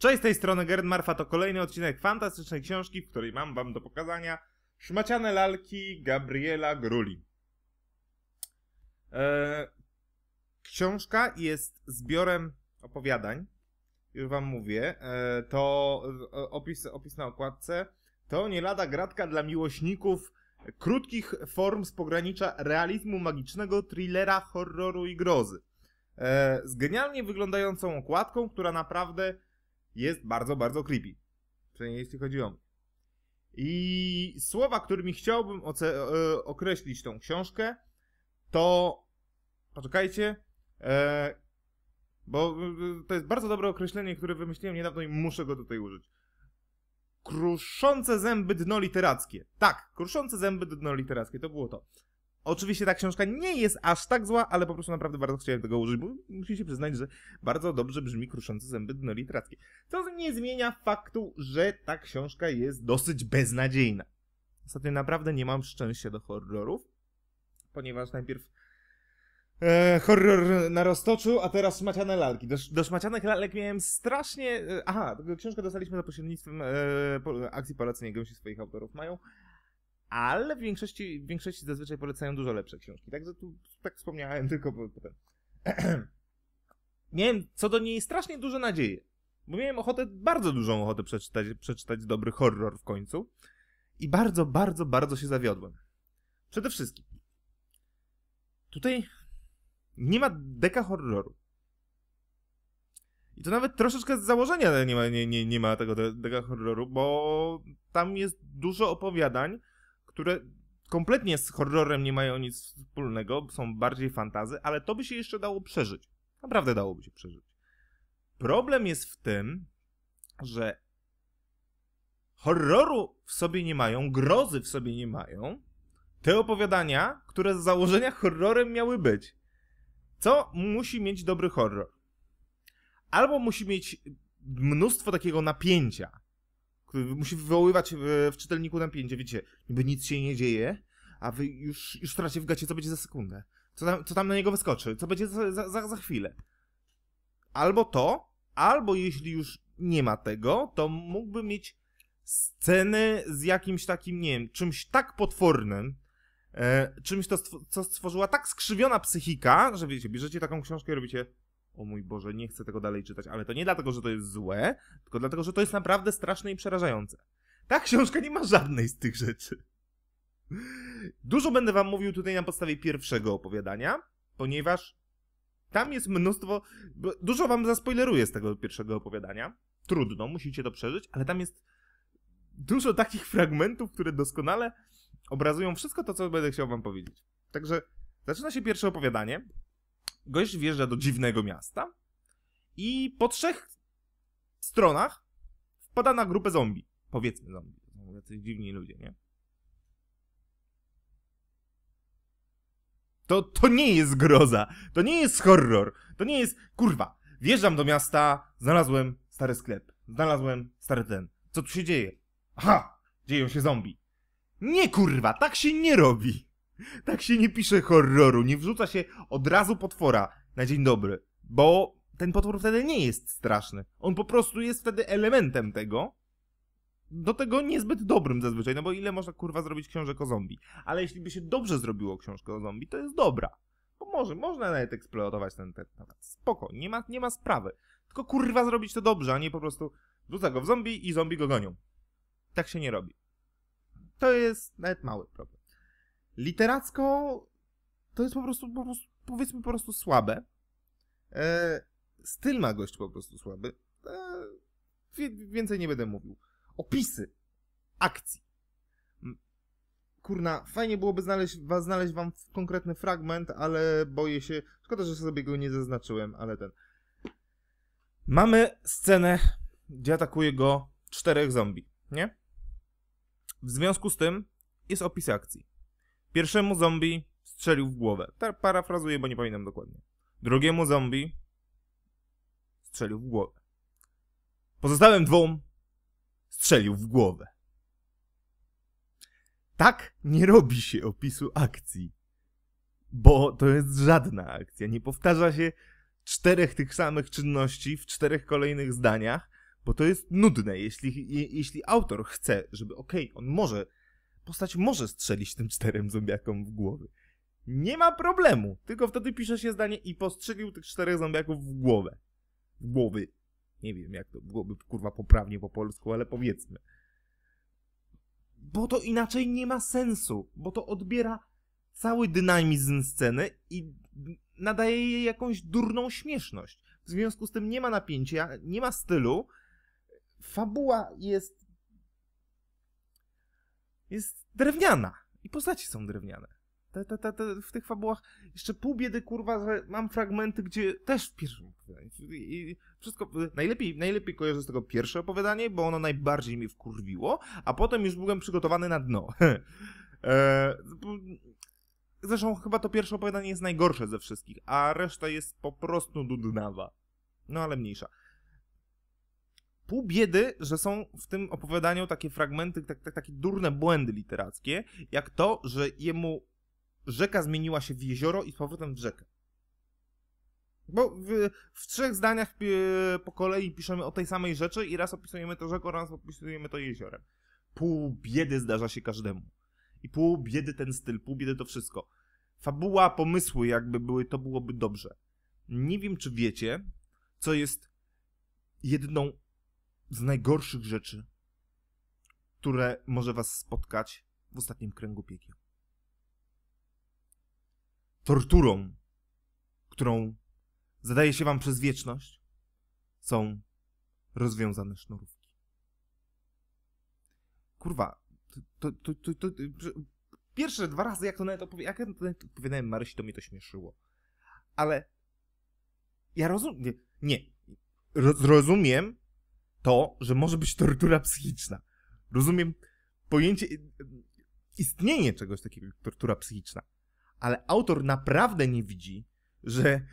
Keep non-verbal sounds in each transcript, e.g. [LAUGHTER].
Cześć, z tej strony Gerd Marfa, to kolejny odcinek fantastycznej książki, w której mam wam do pokazania Szmaciane lalki Gabriela Gruli. Eee, książka jest zbiorem opowiadań, już wam mówię, eee, to e, opis, opis na okładce, to nie lada gratka dla miłośników krótkich form z pogranicza realizmu magicznego, thrillera, horroru i grozy. Eee, z genialnie wyglądającą okładką, która naprawdę jest bardzo, bardzo creepy. Przynajmniej jeśli chodzi o mnie. I słowa, którymi chciałbym e, określić tą książkę, to poczekajcie, e, bo e, to jest bardzo dobre określenie, które wymyśliłem niedawno i muszę go tutaj użyć. Kruszące zęby dno literackie. Tak, kruszące zęby dno literackie, to było to. Oczywiście ta książka nie jest aż tak zła, ale po prostu naprawdę bardzo chciałem tego użyć, bo się przyznać, że bardzo dobrze brzmi kruszące zęby dno literackie. Co nie zmienia faktu, że ta książka jest dosyć beznadziejna. Ostatnio naprawdę nie mam szczęścia do horrorów, ponieważ najpierw e, horror na roztoczu, a teraz szmaciane lalki. Do, do szmacianych lalek miałem strasznie... E, aha, książkę dostaliśmy za pośrednictwem e, po, akcji palacyjnej, gąsi swoich autorów mają ale w większości, w większości zazwyczaj polecają dużo lepsze książki. Także tu tak wspomniałem [LAUGHS] tylko potem. [CLEARS THROAT] miałem co do niej strasznie dużo nadziei, bo miałem ochotę, bardzo dużą ochotę przeczytać, przeczytać dobry horror w końcu i bardzo, bardzo, bardzo się zawiodłem. Przede wszystkim, tutaj nie ma deka horroru. I to nawet troszeczkę z założenia nie ma, nie, nie, nie ma tego deka horroru, bo tam jest dużo opowiadań, które kompletnie z horrorem nie mają nic wspólnego, są bardziej fantazy, ale to by się jeszcze dało przeżyć. Naprawdę dałoby się przeżyć. Problem jest w tym, że horroru w sobie nie mają, grozy w sobie nie mają, te opowiadania, które z założenia horrorem miały być. Co musi mieć dobry horror? Albo musi mieć mnóstwo takiego napięcia, który musi wywoływać w, e, w czytelniku napięcie, wiecie, niby nic się nie dzieje, a wy już, już tracie w gacie, co będzie za sekundę. Co tam, co tam na niego wyskoczy, co będzie za, za, za chwilę. Albo to, albo jeśli już nie ma tego, to mógłby mieć sceny z jakimś takim, nie wiem, czymś tak potwornym, e, czymś, to co stworzyła tak skrzywiona psychika, że wiecie, bierzecie taką książkę i robicie o mój Boże, nie chcę tego dalej czytać, ale to nie dlatego, że to jest złe, tylko dlatego, że to jest naprawdę straszne i przerażające. Ta książka nie ma żadnej z tych rzeczy. Dużo będę wam mówił tutaj na podstawie pierwszego opowiadania, ponieważ tam jest mnóstwo. Dużo wam zaspoileruję z tego pierwszego opowiadania. Trudno, musicie to przeżyć, ale tam jest dużo takich fragmentów, które doskonale obrazują wszystko to, co będę chciał wam powiedzieć. Także zaczyna się pierwsze opowiadanie, gość wjeżdża do dziwnego miasta i po trzech stronach wpada na grupę zombie. Powiedzmy zombie. No, jacyś dziwni ludzie, nie? To, to nie jest groza. To nie jest horror. To nie jest, kurwa, wjeżdżam do miasta, znalazłem stary sklep. Znalazłem stary ten. Co tu się dzieje? Aha! Dzieją się zombie. Nie kurwa, tak się nie robi. Tak się nie pisze horroru, nie wrzuca się od razu potwora na dzień dobry, bo ten potwór wtedy nie jest straszny. On po prostu jest wtedy elementem tego. Do tego niezbyt dobrym zazwyczaj, no bo ile można kurwa zrobić książek o zombie. Ale jeśli by się dobrze zrobiło książkę o zombie, to jest dobra. Bo może, można nawet eksploatować ten temat. Spoko, nie ma, nie ma sprawy. Tylko kurwa zrobić to dobrze, a nie po prostu rzuca go w zombie i zombie go gonią. Tak się nie robi. To jest nawet mały problem. Literacko to jest po prostu, po prostu powiedzmy po prostu słabe. E, styl ma gość po prostu słaby. E, więcej nie będę mówił. Opisy akcji. Kurna, fajnie byłoby znaleźć, znaleźć wam konkretny fragment, ale boję się. Szkoda, że sobie go nie zaznaczyłem, ale ten. Mamy scenę, gdzie atakuje go czterech zombie, nie? W związku z tym jest opis akcji. Pierwszemu zombie strzelił w głowę. Tak parafrazuję, bo nie pamiętam dokładnie. Drugiemu zombie strzelił w głowę. Pozostałym dwóm strzelił w głowę. Tak nie robi się opisu akcji, bo to jest żadna akcja. Nie powtarza się czterech tych samych czynności w czterech kolejnych zdaniach, bo to jest nudne. Jeśli, je, jeśli autor chce, żeby, okej, okay, on może postać może strzelić tym czterem zombiakom w głowy. Nie ma problemu, tylko wtedy pisze się zdanie i postrzelił tych czterech zombiaków w głowę. W głowy. Nie wiem, jak to byłoby kurwa poprawnie po polsku, ale powiedzmy. Bo to inaczej nie ma sensu, bo to odbiera cały dynamizm sceny i nadaje jej jakąś durną śmieszność. W związku z tym nie ma napięcia, nie ma stylu. Fabuła jest jest drewniana. I postaci są drewniane. Te, te, te, te, w tych fabułach jeszcze pół biedy, kurwa, że mam fragmenty, gdzie też w pierwszym i wszystko, najlepiej, najlepiej kojarzę z tego pierwsze opowiadanie, bo ono najbardziej mnie wkurwiło, a potem już byłem przygotowany na dno. [LAUGHS] E, zresztą chyba to pierwsze opowiadanie jest najgorsze ze wszystkich, a reszta jest po prostu dudnawa. No ale mniejsza. Pół biedy, że są w tym opowiadaniu takie fragmenty, tak, tak, takie durne błędy literackie, jak to, że jemu rzeka zmieniła się w jezioro i z powrotem w rzekę. Bo w, w, trzech zdaniach e, po kolei piszemy o tej samej rzeczy i raz opisujemy to rzeką, raz opisujemy to jeziorem. Pół biedy zdarza się każdemu. I pół biedy ten styl, pół biedy to wszystko. Fabuła, pomysły jakby były, to byłoby dobrze. Nie wiem, czy wiecie, co jest jedną z najgorszych rzeczy, które może was spotkać w ostatnim kręgu piekieł. Torturą, którą zadaje się wam przez wieczność, są rozwiązane sznurówki. Kurwa, to, to, to, to, pierwsze dwa razy, jak to nawet, opowi jak nawet opowiadałem Marysi, to mnie to śmieszyło. Ale ja rozumiem, nie, rozumiem, to, że może być tortura psychiczna. Rozumiem pojęcie, istnienie czegoś takiego jak tortura psychiczna, ale autor naprawdę nie widzi, że [LAUGHS]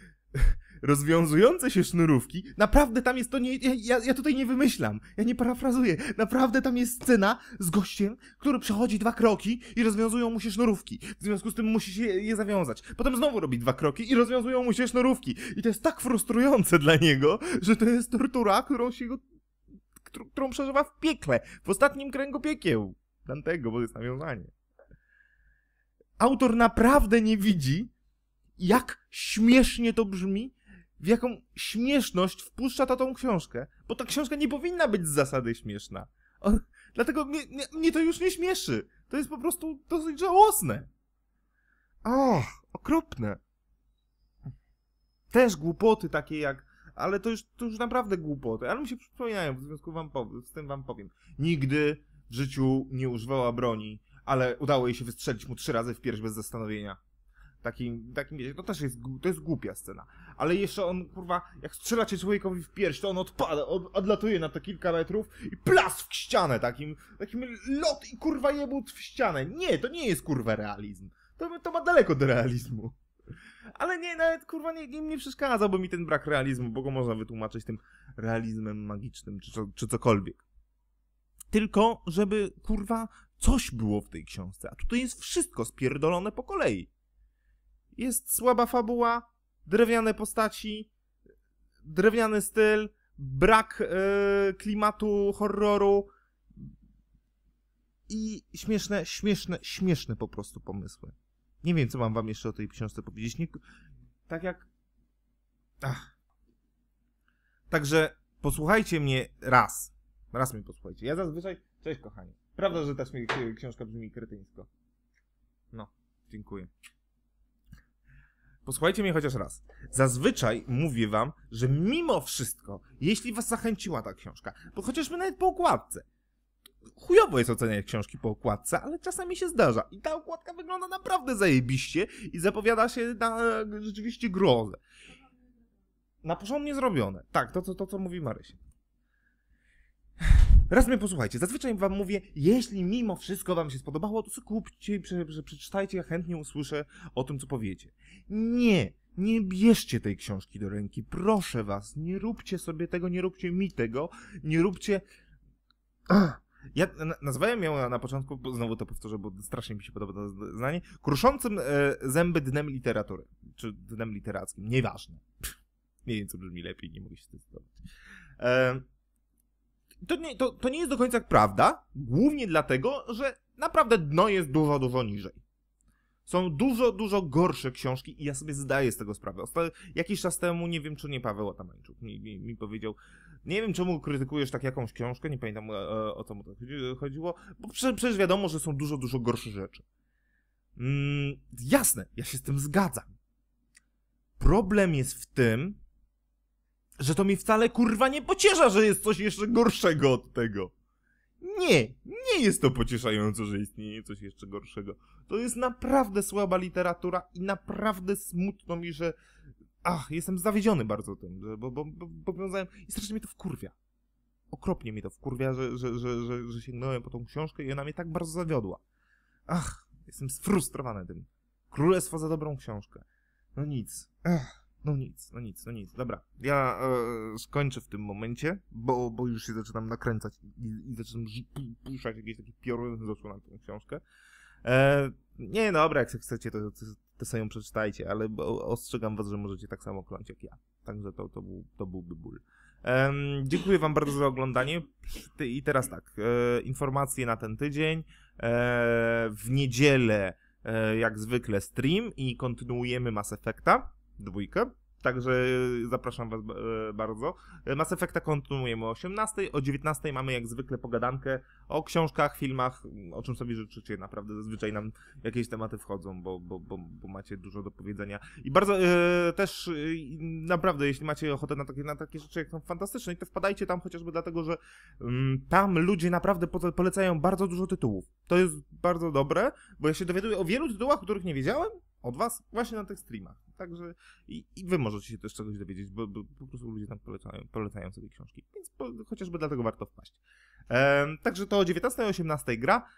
rozwiązujące się sznurówki, naprawdę tam jest to nie, ja, ja tutaj nie wymyślam, ja nie parafrazuję, naprawdę tam jest scena z gościem, który przechodzi dwa kroki i rozwiązują mu się sznurówki, w związku z tym musi się je zawiązać, potem znowu robi dwa kroki i rozwiązują mu się sznurówki i to jest tak frustrujące dla niego, że to jest tortura, którą się go którą przeżywa w piekle, w ostatnim kręgu piekieł Dantego, bo jest nawiązanie. Autor naprawdę nie widzi, jak śmiesznie to brzmi, w jaką śmieszność wpuszcza ta tą książkę. Bo ta książka nie powinna być z zasady śmieszna. On, dlatego mnie, mnie, mnie, to już nie śmieszy. To jest po prostu dosyć żałosne. O, okropne. Też głupoty takie jak ale to już, to już naprawdę głupoty, ale mi się przypominają, w związku wam powiem, z tym wam powiem. Nigdy w życiu nie używała broni, ale udało jej się wystrzelić mu trzy razy w pierś bez zastanowienia. Takim, takim, to też jest, to jest głupia scena. Ale jeszcze on, kurwa, jak strzelacie człowiekowi w pierś, to on odpada, od, odlatuje na to kilka metrów i plas w ścianę takim, takim lot i kurwa jebut w ścianę. Nie, to nie jest kurwa realizm. To, to ma daleko do realizmu. Ale nie, nawet kurwa nie, nie, nie przeszkadzałby mi ten brak realizmu, bo go można wytłumaczyć tym realizmem magicznym czy, czy cokolwiek. Tylko, żeby kurwa coś było w tej książce, a tutaj jest wszystko spierdolone po kolei. Jest słaba fabuła, drewniane postaci, drewniany styl, brak yy, klimatu horroru i śmieszne, śmieszne, śmieszne po prostu pomysły. Nie wiem, co mam wam jeszcze o tej książce powiedzieć. Nie, tak jak... Ach. Także posłuchajcie mnie raz. Raz mnie posłuchajcie. Ja zazwyczaj... Cześć, kochani. Prawda, że ta książka brzmi kretyńsko. No, dziękuję. Posłuchajcie mnie chociaż raz. Zazwyczaj mówię wam, że mimo wszystko, jeśli was zachęciła ta książka, bo chociażby nawet po okładce, chujowo jest oceniać książki po okładce, ale czasami się zdarza. I ta okładka wygląda naprawdę zajebiście i zapowiada się na rzeczywiście grozę. Na porządnie zrobione. Tak, to, to, to co mówi Marysia. Raz mnie posłuchajcie, zazwyczaj wam mówię, jeśli mimo wszystko wam się spodobało, to kupcie i prze, prze, przeczytajcie, ja chętnie usłyszę o tym, co powiecie. Nie, nie bierzcie tej książki do ręki, proszę was, nie róbcie sobie tego, nie róbcie mi tego, nie róbcie... Ach ja nazwałem ją na, początku, bo znowu to powtórzę, bo strasznie mi się podoba to zdanie, kruszącym e, zęby dnem literatury, czy dnem literackim, nieważne. [LAUGHS] nie wiem, co brzmi lepiej, nie mogę się zdecydować. E, to, nie, to, to nie jest do końca prawda, głównie dlatego, że naprawdę dno jest dużo, dużo niżej. Są dużo, dużo gorsze książki i ja sobie zdaję z tego sprawę. Ostatnio jakiś czas temu, nie wiem czy nie Paweł Atamańczuk mi, mi, mi powiedział, nie wiem czemu krytykujesz tak jakąś książkę, nie pamiętam o, e, e, o co mu to chodziło, bo prze, przecież wiadomo, że są dużo, dużo gorsze rzeczy. Mm, jasne, ja się z tym zgadzam. Problem jest w tym, że to mi wcale kurwa nie pociesza, że jest coś jeszcze gorszego od tego. Nie, nie jest to pocieszające, że istnieje coś jeszcze gorszego. To jest naprawdę słaba literatura i naprawdę smutno mi, że... Ach, jestem zawiedziony bardzo tym, bo, bo, bo powiązałem... I strasznie mi to wkurwia. Okropnie mi to wkurwia, że, że, że, że, że sięgnąłem po tą książkę i ona mnie tak bardzo zawiodła. Ach, jestem sfrustrowany tym. Królestwo za dobrą książkę. No nic. Ach. No nic, no nic, no nic. Dobra, ja e, skończę w tym momencie, bo, bo już się zaczynam nakręcać i, i zaczynam puszczać jakieś takie pioruny z na tę książkę. E, nie, dobra, jak chcecie, to, to, to sobie ją przeczytajcie, ale ostrzegam was, że możecie tak samo kląć jak ja. Także to, to, był, to byłby ból. dziękuję wam bardzo za oglądanie i teraz tak, e, informacje na ten tydzień. E, w niedzielę e, jak zwykle stream i kontynuujemy Mass Effecta dwójkę. Także zapraszam Was e, bardzo. E, Mass Effecta kontynuujemy o 18. O 19 mamy jak zwykle pogadankę o książkach, filmach, o czym sobie życzycie. Naprawdę zazwyczaj nam jakieś tematy wchodzą, bo, bo, bo, bo macie dużo do powiedzenia. I bardzo e, też e, naprawdę, jeśli macie ochotę na takie, na takie rzeczy jak są fantastyczne, to wpadajcie tam chociażby dlatego, że mm, tam ludzie naprawdę polecają bardzo dużo tytułów. To jest bardzo dobre, bo ja się dowiaduję o wielu tytułach, o których nie wiedziałem od Was właśnie na tych streamach. Także i, i wy możecie się też czegoś dowiedzieć, bo, bo po prostu ludzie tam polecają, polecają sobie książki. Więc po, chociażby dlatego warto wpaść. także to o 19 i gra.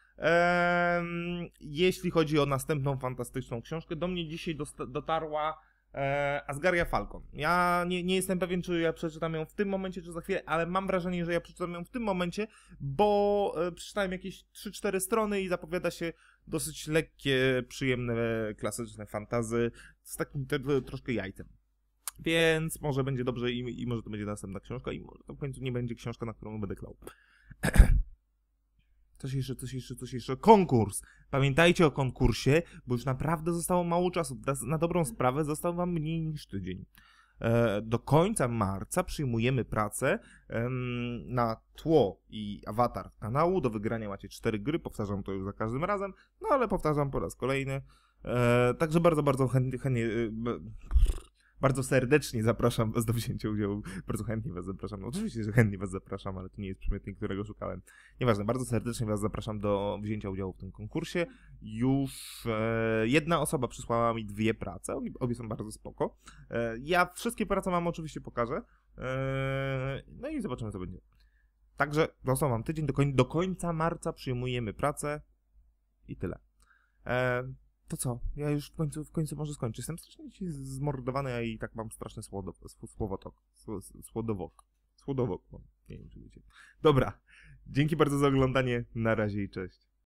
jeśli chodzi o następną fantastyczną książkę, do mnie dzisiaj dotarła e, Asgaria Falcon. Ja nie, nie jestem pewien, czy ja przeczytam ją w tym momencie, czy za chwilę, ale mam wrażenie, że ja przeczytam ją w tym momencie, bo e, przeczytałem jakieś 3-4 strony i zapowiada się dosyć lekkie, przyjemne, klasyczne fantazy z takim te, troszkę jajcem. Więc może będzie dobrze i, i może to będzie następna książka i może to w końcu nie będzie książka, na którą będę klał. [CLEARS THROAT] Coś jeszcze, coś jeszcze, coś jeszcze. Konkurs! Pamiętajcie o konkursie, bo już naprawdę zostało mało czasu. Na dobrą sprawę został wam mniej niż tydzień. E, do końca marca przyjmujemy pracę na tło i awatar kanału. Do wygrania macie cztery gry, powtarzam to już za każdym razem, no ale powtarzam po raz kolejny. E, także bardzo, bardzo chętnie, y, bardzo serdecznie zapraszam Was do wzięcia udziału. Bardzo chętnie Was zapraszam. No, oczywiście, że chętnie Was zapraszam, ale to nie jest przymiotnik, którego szukałem. Nieważne, bardzo serdecznie Was zapraszam do wzięcia udziału w tym konkursie. Już e, jedna osoba przysłała mi dwie prace, obie są bardzo spoko. E, ja wszystkie prace mam oczywiście pokażę. E, no i zobaczymy, co będzie. Także dostał mam tydzień, do, koń do, końca marca przyjmujemy pracę i tyle. E, to co? Ja już w końcu, w końcu może skończę. Jestem strasznie zmordowany, a i tak mam straszny słodo, słowotok. Słodowok. Słodowok mam. Nie wiem, czy wiecie. Dobra. Dzięki bardzo za oglądanie. Na razie i cześć.